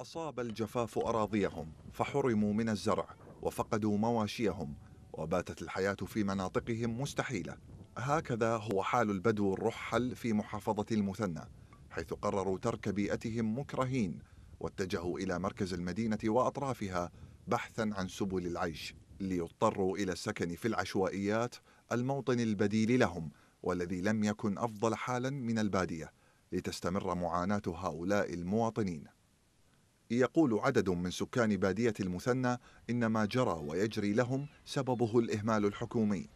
أصاب الجفاف أراضيهم فحرموا من الزرع وفقدوا مواشيهم وباتت الحياة في مناطقهم مستحيلة هكذا هو حال البدو الرحل في محافظة المثنى حيث قرروا ترك بيئتهم مكرهين واتجهوا إلى مركز المدينة وأطرافها بحثا عن سبل العيش ليضطروا إلى السكن في العشوائيات الموطن البديل لهم والذي لم يكن أفضل حالا من البادية لتستمر معاناة هؤلاء المواطنين يقول عدد من سكان بادية المثنى إن ما جرى ويجري لهم سببه الإهمال الحكومي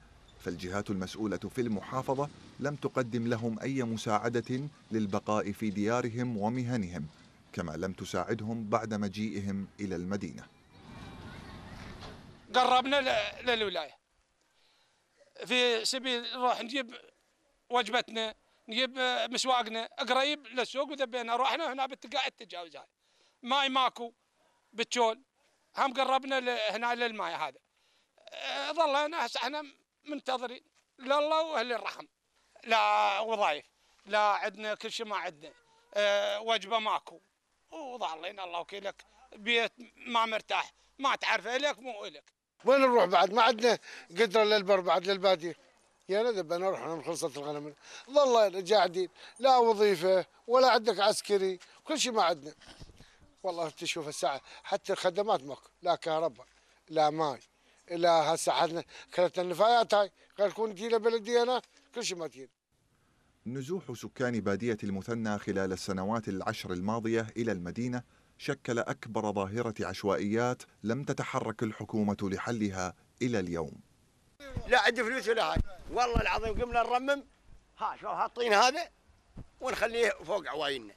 فالجهات المسؤولة في المحافظة لم تقدم لهم أي مساعدة للبقاء في ديارهم ومهنهم كما لم تساعدهم بعد مجيئهم إلى المدينة قربنا للولاية في سبيل نروح نجيب وجبتنا نجيب مسواقنا قريب للسوق وذبينا روحنا هنا بالتقاع التجاوز هاي ماي ماكو بتشول هم قربنا هنا للماي هذا أه، ظلنا هسه احنا منتظرين لله واهل الرحم لا وظائف لا عندنا كل شيء ما عندنا أه وجبه ماكو وظالين الله وكيلك بيت ما مرتاح ما تعرفه لك مو لك وين نروح بعد ما عندنا قدره للبر بعد للباديه يا ندب انا اروح من نعم خلصت الغنم ظلينا قاعدين لا وظيفه ولا عندك عسكري كل شيء ما عندنا والله تشوف الساعة حتى الخدمات ماكو لا كهرباء لا ماي لا هسه عندنا كانت النفايات هاي غير تكون تجينا بلدي انا كل شيء ما تجينا نزوح سكان بادية المثنى خلال السنوات العشر الماضية إلى المدينة شكل أكبر ظاهرة عشوائيات لم تتحرك الحكومة لحلها إلى اليوم لا عندي فلوس ولا هاي والله العظيم قمنا نرمم ها شوف حاطين هذا ونخليه فوق عوايننا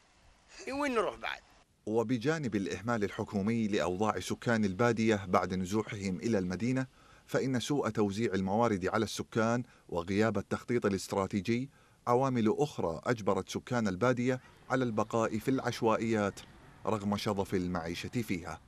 إيه، وين نروح بعد وبجانب الإهمال الحكومي لأوضاع سكان البادية بعد نزوحهم إلى المدينة فإن سوء توزيع الموارد على السكان وغياب التخطيط الاستراتيجي عوامل أخرى أجبرت سكان البادية على البقاء في العشوائيات رغم شظف المعيشة فيها